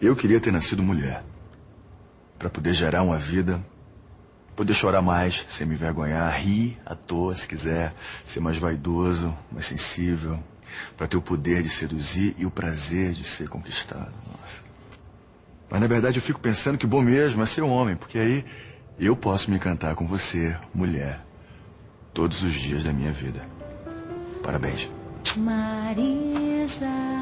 Eu queria ter nascido mulher. para poder gerar uma vida. Poder chorar mais, sem me vergonhar, rir à toa se quiser, ser mais vaidoso, mais sensível, para ter o poder de seduzir e o prazer de ser conquistado. Nossa. Mas na verdade eu fico pensando que bom mesmo é ser um homem, porque aí eu posso me encantar com você, mulher, todos os dias da minha vida. Parabéns. Marisa.